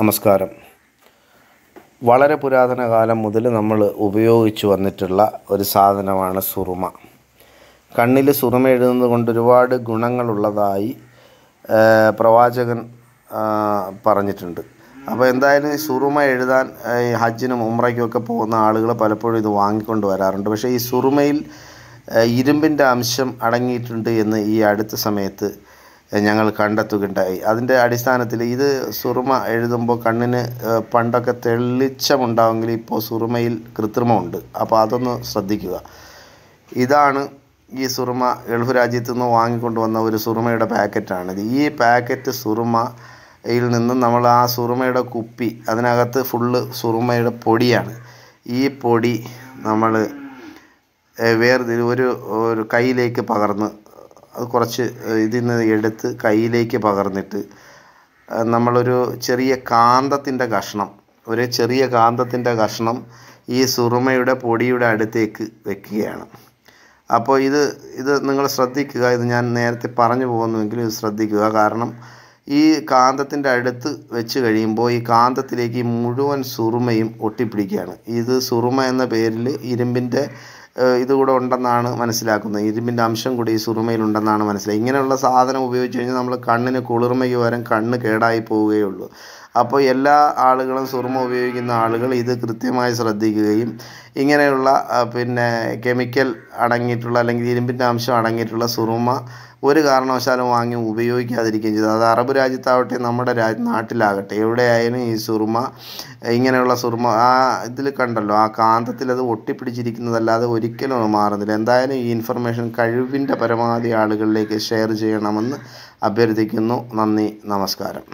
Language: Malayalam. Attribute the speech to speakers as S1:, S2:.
S1: നമസ്കാരം വളരെ പുരാതന കാലം മുതൽ നമ്മൾ ഉപയോഗിച്ചു വന്നിട്ടുള്ള ഒരു സാധനമാണ് സുറുമ കണ്ണിൽ സുറുമ എഴുതുന്നത് കൊണ്ട് ഒരുപാട് ഗുണങ്ങളുള്ളതായി പ്രവാചകൻ പറഞ്ഞിട്ടുണ്ട് അപ്പോൾ എന്തായാലും ഈ സുറുമ എഴുതാൻ ഈ ഹജ്ജിനും ഉമ്രയ്ക്കുമൊക്കെ പോകുന്ന ആളുകൾ പലപ്പോഴും ഇത് വാങ്ങിക്കൊണ്ട് വരാറുണ്ട് പക്ഷേ ഈ സുറുമയിൽ ഇരുമ്പിൻ്റെ അംശം അടങ്ങിയിട്ടുണ്ട് എന്ന് ഈ അടുത്ത സമയത്ത് ഞങ്ങൾ കണ്ടെത്തുകയുണ്ടായി അതിൻ്റെ അടിസ്ഥാനത്തിൽ ഇത് സുറുമ എഴുതുമ്പോൾ കണ്ണിന് പണ്ടൊക്കെ തെളിച്ചമുണ്ടാവുമെങ്കിൽ ഇപ്പോൾ സുറുമയിൽ കൃത്രിമമുണ്ട് അപ്പോൾ അതൊന്ന് ശ്രദ്ധിക്കുക ഇതാണ് ഈ സുറുമ ഗൾഫ് രാജ്യത്തു നിന്ന് വാങ്ങിക്കൊണ്ടുവന്ന ഒരു സുറുമയുടെ പാക്കറ്റാണ് ഈ പാക്കറ്റ് സുറുമയിൽ നിന്ന് നമ്മൾ ആ സുറുമയുടെ കുപ്പി അതിനകത്ത് ഫുള്ള് സുറുമയുടെ പൊടിയാണ് ഈ പൊടി നമ്മൾ വേർതിരി ഒരു ഒരു കയ്യിലേക്ക് പകർന്ന് അത് കുറച്ച് ഇതിൽ നിന്ന് എടുത്ത് കയ്യിലേക്ക് പകർന്നിട്ട് നമ്മളൊരു ചെറിയ കാന്തത്തിൻ്റെ കഷ്ണം ഒരു ചെറിയ കാന്തത്തിൻ്റെ കഷ്ണം ഈ സുറുമയുടെ പൊടിയുടെ അടുത്തേക്ക് വെക്കുകയാണ് അപ്പോൾ ഇത് ഇത് നിങ്ങൾ ശ്രദ്ധിക്കുക ഇത് ഞാൻ നേരത്തെ പറഞ്ഞു പോകുന്നുവെങ്കിലും ഇത് ശ്രദ്ധിക്കുക കാരണം ഈ കാന്തത്തിൻ്റെ അടുത്ത് വെച്ച് കഴിയുമ്പോൾ ഈ കാന്തത്തിലേക്ക് മുഴുവൻ സുറുമയും ഒട്ടിപ്പിടിക്കുകയാണ് ഇത് സുറുമ എന്ന പേരിൽ ഇരുമ്പിൻ്റെ ഇതുകൂടെ ഉണ്ടെന്നാണ് മനസ്സിലാക്കുന്നത് ഇരുമ്പിൻ്റെ അംശം കൂടി ഈ ഉണ്ടെന്നാണ് മനസ്സിലായി ഇങ്ങനെയുള്ള സാധനം ഉപയോഗിച്ച് കഴിഞ്ഞാൽ നമ്മൾ കണ്ണിന് കുളിർമയ്ക്ക് വരാൻ കണ്ണ് കേടായി പോവുകയുള്ളൂ അപ്പോൾ എല്ലാ ആളുകളും സുറുമ ഉപയോഗിക്കുന്ന ആളുകൾ ഇത് കൃത്യമായി ശ്രദ്ധിക്കുകയും ഇങ്ങനെയുള്ള പിന്നെ കെമിക്കൽ അടങ്ങിയിട്ടുള്ള അല്ലെങ്കിൽ ഇരുമ്പിൻ്റെ അംശം അടങ്ങിയിട്ടുള്ള സുറുമ ഒരു കാരണവശാലും വാങ്ങി ഉപയോഗിക്കാതിരിക്കുകയും ചെയ്തു അത് അറബ് രാജ്യത്താവട്ടെ നമ്മുടെ രാജ് നാട്ടിലാകട്ടെ എവിടെയായാലും ഈ സുറുമ ഇങ്ങനെയുള്ള സുറുമ ആ ഇതിൽ കണ്ടല്ലോ ആ കാന്തത്തിൽ അത് ഒട്ടിപ്പിടിച്ചിരിക്കുന്നതല്ലാതെ ഒരു ഒരിക്കലും അത് മാറുന്നില്ല എന്തായാലും ഈ ഇൻഫർമേഷൻ കഴിവിൻ്റെ പരമാവധി ആളുകളിലേക്ക് ഷെയർ ചെയ്യണമെന്ന് അഭ്യർത്ഥിക്കുന്നു നന്ദി നമസ്കാരം